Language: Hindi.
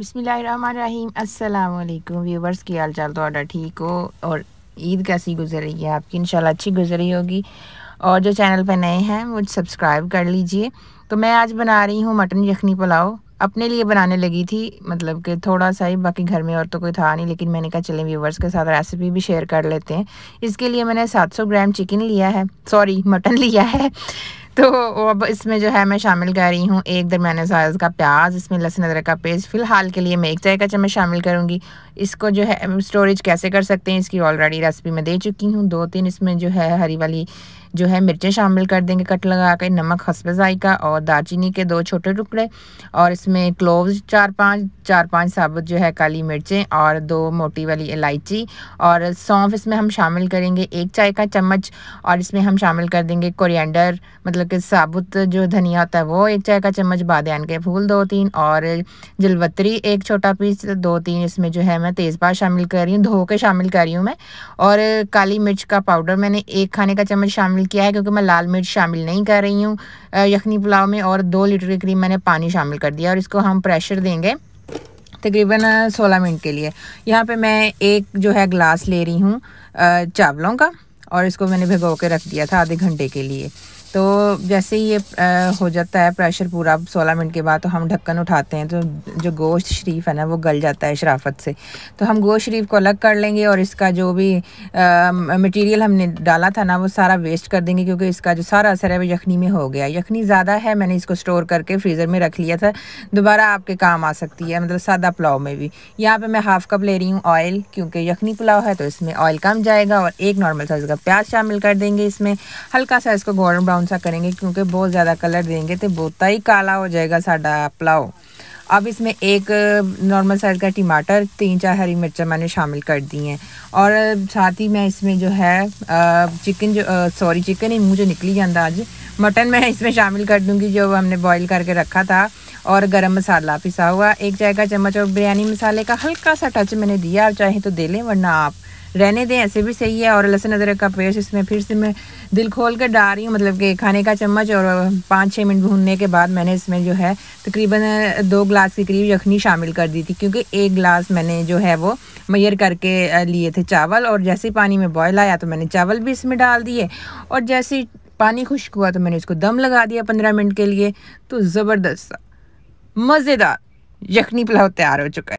बसमीम अल्लाम व्यूवर्स की हाल चाल तो ऑर्डर ठीक हो और ईद कैसी गुजर रही है आपकी इंशाल्लाह अच्छी गुजरी होगी और जो चैनल पर नए हैं वो सब्सक्राइब कर लीजिए तो मैं आज बना रही हूँ मटन यखनी पुलाव अपने लिए बनाने लगी थी मतलब कि थोड़ा सा ही बाकी घर में और तो कोई था नहीं लेकिन मैंने कहा चलें व्यूवर्स के साथ रेसिपी भी शेयर कर लेते हैं इसके लिए मैंने सौ ग्राम चिकन लिया है सॉरी मटन लिया है तो अब इसमें जो है मैं शामिल कर रही हूँ एक दरमियाने साइज का प्याज इसमें लहसुन अदरक का पेस्ट फ़िलहाल के लिए मैं एक चाय का चम्मच शामिल करूँगी इसको जो है स्टोरेज कैसे कर सकते हैं इसकी ऑलरेडी रेसिपी मैं दे चुकी हूँ दो तीन इसमें जो है हरी वाली जो है मिर्चें शामिल कर देंगे कट लगा के नमक हसब जायका और दालचीनी के दो छोटे टुकड़े और इसमें क्लोव चार पाँच चार पाँच साबुत जो है काली मिर्चें और दो मोटी वाली इलायची और सौंफ इसमें हम शामिल करेंगे एक चाय का चम्मच और इसमें हम शामिल कर देंगे कोरिएंडर मतलब कि साबुत जो धनिया होता है वो एक चाय का चम्मच बादन के फूल दो तीन और जलवतरी एक छोटा पीस दो तीन इसमें जो है मैं तेज़पात शामिल कर रही हूँ धो के शामिल कर रही हूँ मैं और काली मिर्च का पाउडर मैंने एक खाने का चम्मच शामिल शामिल किया है क्योंकि मैं लाल मिर्च शामिल नहीं कर रही हूँ यखनी पुलाव में और दो लीटर के करीब मैंने पानी शामिल कर दिया और इसको हम प्रेशर देंगे तकरीबन सोलह मिनट के लिए यहाँ पे मैं एक जो है ग्लास ले रही हूँ चावलों का और इसको मैंने भिगो के रख दिया था आधे घंटे के लिए तो जैसे ही ये हो जाता है प्रेशर पूरा सोलह मिनट के बाद तो हम ढक्कन उठाते हैं तो जो गोश्त शरीफ है ना वो गल जाता है शराफत से तो हम गोश्त शरीफ को अलग कर लेंगे और इसका जो भी मटेरियल हमने डाला था ना वो सारा वेस्ट कर देंगे क्योंकि इसका जो सारा असर है वो यखनी में हो गया यखनी ज़्यादा है मैंने इसको स्टोर करके फ्रीज़र में रख लिया था दोबारा आपके काम आ सकती है मतलब सादा पुलाव में भी यहाँ पर मैं हाफ़ कप ले रही हूँ ऑयल क्योंकि यखनी पुलाव है तो इसमें ऑयल कम जाएगा और एक नॉर्मल साइज़ का प्याज शामिल कर देंगे इसमें हल्का सा इसको गोल्डन ब्राउन ब्राउन सा करेंगे क्योंकि बहुत ज़्यादा कलर देंगे तो बहुत ही काला हो जाएगा साढ़ा पुलाव अब इसमें एक नॉर्मल साइज़ का टमाटर तीन चार हरी मिर्चा मैंने शामिल कर दी हैं और साथ ही मैं इसमें जो है चिकन जो सॉरी चिकन ही मुँह जो निकली जाता आज मटन मैं इसमें शामिल कर दूँगी जो हमने बॉईल करके रखा था और गरम मसाला पिसा हुआ एक चाय का चम्मच और बिरयानी मसाले का हल्का सा टच मैंने दिया आप चाहें तो दे लें वरना आप रहने दें ऐसे भी सही है और लहसुन अदरक का पेस्ट इसमें फिर से मैं दिल खोल कर डाल रही हूँ मतलब कि खाने का चम्मच और पाँच छः मिनट भूनने के बाद मैंने इसमें जो है तकरीबन दो ग्लास के करीब यखनी शामिल कर दी थी क्योंकि एक गिलास मैंने जो है वो मैयर करके लिए थे चावल और जैसे ही पानी में बॉयल आया तो मैंने चावल भी इसमें डाल दिए और जैसे पानी खुश्क हुआ तो मैंने इसको दम लगा दिया पंद्रह मिनट के लिए तो ज़बरदस्त मज़ेदार यखनी पुलाव तैयार हो चुका है